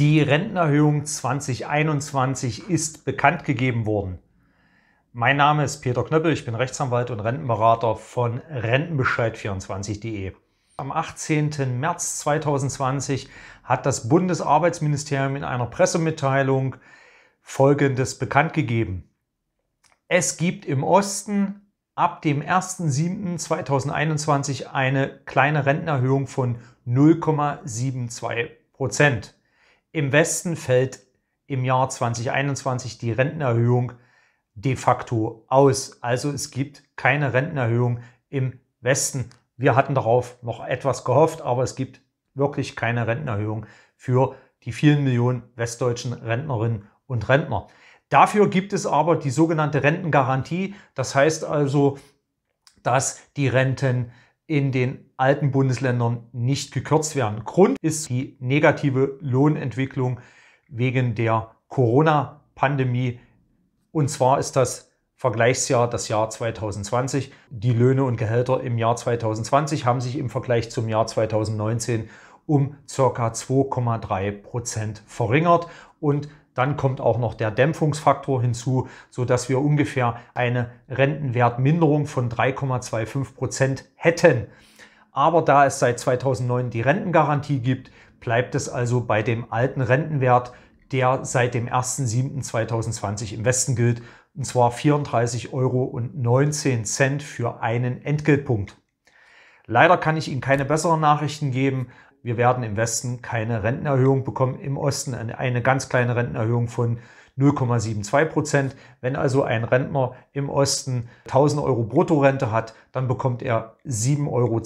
Die Rentenerhöhung 2021 ist bekannt gegeben worden. Mein Name ist Peter Knöppel, ich bin Rechtsanwalt und Rentenberater von Rentenbescheid24.de. Am 18. März 2020 hat das Bundesarbeitsministerium in einer Pressemitteilung Folgendes bekannt gegeben. Es gibt im Osten ab dem 1.7.2021 eine kleine Rentenerhöhung von 0,72 Prozent. Im Westen fällt im Jahr 2021 die Rentenerhöhung de facto aus. Also es gibt keine Rentenerhöhung im Westen. Wir hatten darauf noch etwas gehofft, aber es gibt wirklich keine Rentenerhöhung für die vielen Millionen westdeutschen Rentnerinnen und Rentner. Dafür gibt es aber die sogenannte Rentengarantie. Das heißt also, dass die Renten in den alten Bundesländern nicht gekürzt werden. Grund ist die negative Lohnentwicklung wegen der Corona-Pandemie. Und zwar ist das Vergleichsjahr das Jahr 2020. Die Löhne und Gehälter im Jahr 2020 haben sich im Vergleich zum Jahr 2019 um ca. 2,3 Prozent verringert und dann kommt auch noch der Dämpfungsfaktor hinzu, sodass wir ungefähr eine Rentenwertminderung von 3,25 Prozent hätten. Aber da es seit 2009 die Rentengarantie gibt, bleibt es also bei dem alten Rentenwert, der seit dem 1.7.2020 im Westen gilt, und zwar 34,19 Euro für einen Entgeltpunkt. Leider kann ich Ihnen keine besseren Nachrichten geben, wir werden im Westen keine Rentenerhöhung bekommen, im Osten eine ganz kleine Rentenerhöhung von 0,72 Prozent. Wenn also ein Rentner im Osten 1000 Euro Bruttorente hat, dann bekommt er 7,20 Euro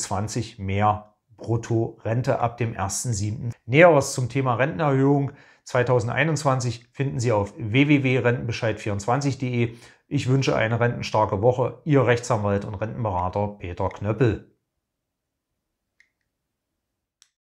mehr Bruttorente ab dem 1.7. Näheres zum Thema Rentenerhöhung 2021 finden Sie auf www.rentenbescheid24.de. Ich wünsche eine rentenstarke Woche. Ihr Rechtsanwalt und Rentenberater Peter Knöppel.